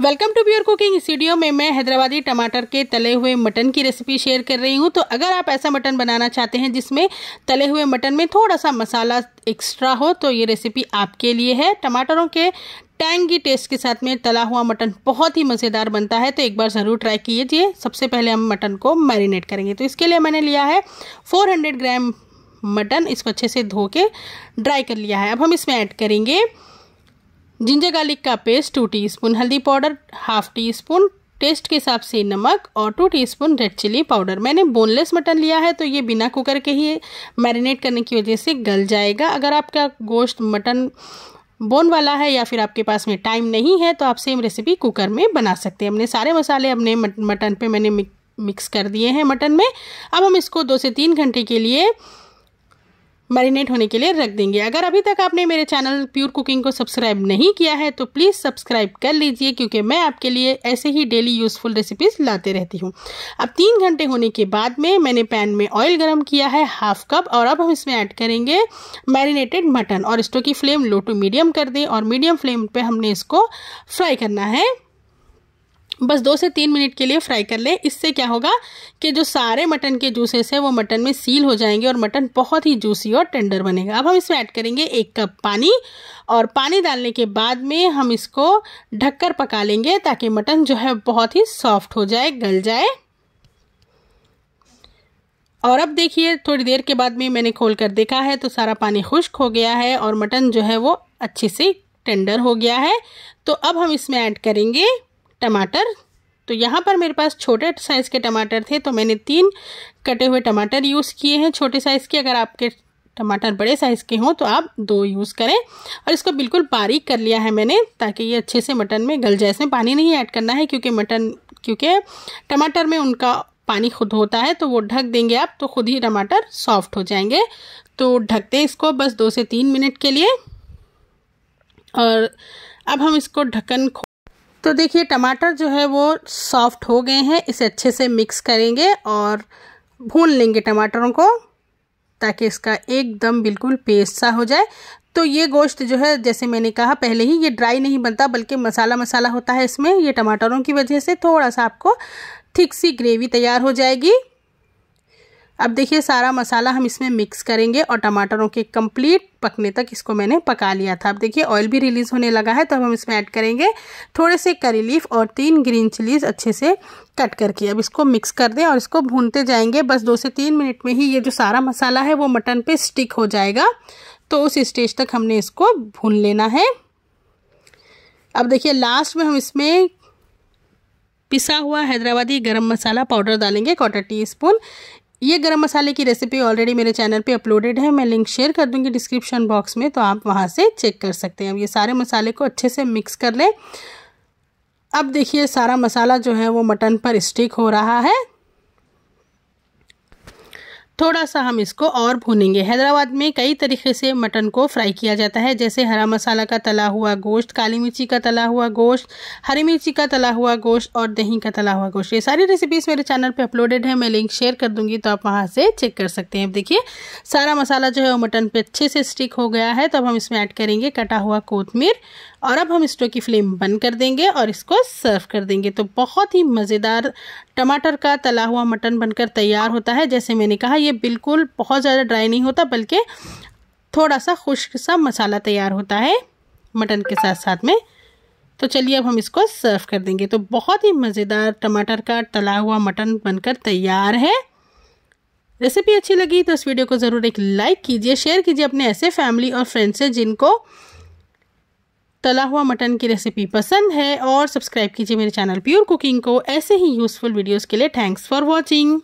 welcome to pure cooking इस video में मैं हैदराबादी टमाटर के तले हुए मटन की रेसिपी शेयर कर रही हूँ तो अगर आप ऐसा मटन बनाना चाहते हैं जिसमें तले हुए मटन में थोड़ा सा मसाला एक्स्ट्रा हो तो ये रेसिपी आपके लिए है टमाटरों के टैंगी टेस्ट के साथ में तला हुआ मटन बहुत ही मज़ेदार बनता है तो एक बार ज़रूर ट्राई कीजिए सबसे पहले हम मटन को मैरिनेट करेंगे तो इसके लिए मैंने लिया है फोर ग्राम मटन इसको अच्छे से धो के ड्राई कर लिया है अब हम इसमें ऐड करेंगे जिंजर गार्लिक का पेस्ट टू टीस्पून हल्दी powder half teaspoon taste के हिसाब से नमक और two teaspoon red chili powder मैंने बोनलेस मटन लिया है तो ये बिना कुकर के ही मैरिनेट करने की वजह से गल जाएगा अगर आपका गोश्त मटन बोन वाला है या फिर आपके पास में टाइम नहीं है तो आप सेम रेसिपी कुकर में बना सकते हैं हमने सारे मसाले अपने मटन पे मैंने मिक्स कर दिए हैं मटन में अब हम इसको दो से तीन घंटे के लिए मैरिनेट होने के लिए रख देंगे अगर अभी तक आपने मेरे चैनल प्योर कुकिंग को सब्सक्राइब नहीं किया है तो प्लीज़ सब्सक्राइब कर लीजिए क्योंकि मैं आपके लिए ऐसे ही डेली यूज़फुल रेसिपीज़ लाते रहती हूँ अब तीन घंटे होने के बाद में मैंने पैन में ऑयल गर्म किया है हाफ कप और अब हम इसमें ऐड करेंगे मैरिनेटेड मटन और स्टो की फ्लेम लो टू मीडियम कर दें और मीडियम फ्लेम पर हमने इसको फ्राई करना है बस दो से तीन मिनट के लिए फ्राई कर लें इससे क्या होगा कि जो सारे मटन के जूसेस हैं वो मटन में सील हो जाएंगे और मटन बहुत ही जूसी और टेंडर बनेगा अब हम इसमें ऐड करेंगे एक कप पानी और पानी डालने के बाद में हम इसको ढककर पका लेंगे ताकि मटन जो है बहुत ही सॉफ्ट हो जाए गल जाए और अब देखिए थोड़ी देर के बाद में मैंने खोल कर देखा है तो सारा पानी खुश्क हो गया है और मटन जो है वो अच्छे से टेंडर हो गया है तो अब हम इसमें ऐड करेंगे टमाटर तो यहाँ पर मेरे पास छोटे साइज़ के टमाटर थे तो मैंने तीन कटे हुए टमाटर यूज़ किए हैं छोटे साइज़ के अगर आपके टमाटर बड़े साइज़ के हों तो आप दो यूज़ करें और इसको बिल्कुल बारीक कर लिया है मैंने ताकि ये अच्छे से मटन में गल जाए इसमें पानी नहीं ऐड करना है क्योंकि मटन क्योंकि टमाटर में उनका पानी खुद होता है तो वो ढक देंगे आप तो खुद ही टमाटर सॉफ्ट हो जाएंगे तो ढक दें इसको बस दो से तीन मिनट के लिए और अब हम इसको ढक्कन तो देखिए टमाटर जो है वो सॉफ्ट हो गए हैं इसे अच्छे से मिक्स करेंगे और भून लेंगे टमाटरों को ताकि इसका एकदम बिल्कुल पेस्ट सा हो जाए तो ये गोश्त जो है जैसे मैंने कहा पहले ही ये ड्राई नहीं बनता बल्कि मसाला मसाला होता है इसमें ये टमाटरों की वजह से थोड़ा सा आपको ठीक सी ग्रेवी तैयार हो जाएगी अब देखिए सारा मसाला हम इसमें मिक्स करेंगे और टमाटरों के कंप्लीट पकने तक इसको मैंने पका लिया था अब देखिए ऑयल भी रिलीज़ होने लगा है तो अब हम इसमें ऐड करेंगे थोड़े से करी लीफ और तीन ग्रीन चिलीज अच्छे से कट करके अब इसको मिक्स कर दें और इसको भूनते जाएंगे बस दो से तीन मिनट में ही ये जो सारा मसाला है वो मटन पे स्टिक हो जाएगा तो उस स्टेज तक हमने इसको भून लेना है अब देखिए लास्ट में हम इसमें पिसा हुआ हैदराबादी गरम मसाला पाउडर डालेंगे क्वार्टर टी स्पून ये गरम मसाले की रेसिपी ऑलरेडी मेरे चैनल पे अपलोडेड है मैं लिंक शेयर कर दूंगी डिस्क्रिप्शन बॉक्स में तो आप वहाँ से चेक कर सकते हैं अब ये सारे मसाले को अच्छे से मिक्स कर लें अब देखिए सारा मसाला जो है वो मटन पर स्टिक हो रहा है थोड़ा सा हम इसको और भूनेंगे हैदराबाद में कई तरीके से मटन को फ्राई किया जाता है जैसे हरा मसाला का तला हुआ गोश्त काली मिर्ची का तला हुआ गोश्त हरी मिर्ची का तला हुआ गोश्त और दही का तला हुआ गोश्त ये सारी रेसिपीज मेरे चैनल पे अपलोडेड है मैं लिंक शेयर कर दूंगी तो आप वहाँ से चेक कर सकते हैं देखिए सारा मसाला जो है वो मटन पर अच्छे से स्टिक हो गया है तो अब हम इसमें ऐड करेंगे कटा हुआ कोतमीर और अब हम स्टोव की फ्लेम बंद कर देंगे और इसको सर्व कर देंगे तो बहुत ही मज़ेदार टमाटर का तला हुआ मटन बनकर तैयार होता है जैसे मैंने कहा ये बिल्कुल बहुत ज़्यादा ड्राई नहीं होता बल्कि थोड़ा सा खुश्क सा मसाला तैयार होता है मटन के साथ साथ में तो चलिए अब हम इसको सर्व कर देंगे तो बहुत ही मज़ेदार टमाटर का तला हुआ मटन बनकर तैयार है रेसिपी अच्छी लगी तो इस वीडियो को ज़रूर एक लाइक कीजिए शेयर कीजिए अपने ऐसे फैमिली और फ्रेंड्स से जिनको तला हुआ मटन की रेसिपी पसंद है और सब्सक्राइब कीजिए मेरे चैनल प्योर कुकिंग को ऐसे ही यूज़फुल वीडियोस के लिए थैंक्स फॉर वॉचिंग